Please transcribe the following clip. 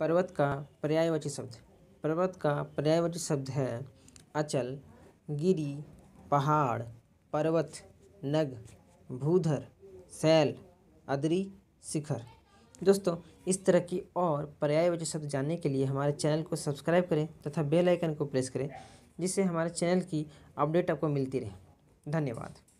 पर्वत का पर्यायवाची शब्द पर्वत का पर्यायवाची शब्द है अचल गिरी पहाड़ पर्वत नग भूधर सैल अदरी शिखर दोस्तों इस तरह की और पर्यायवाची शब्द जानने के लिए हमारे चैनल को सब्सक्राइब करें तथा बेल आइकन को प्रेस करें जिससे हमारे चैनल की अपडेट आपको मिलती रहे धन्यवाद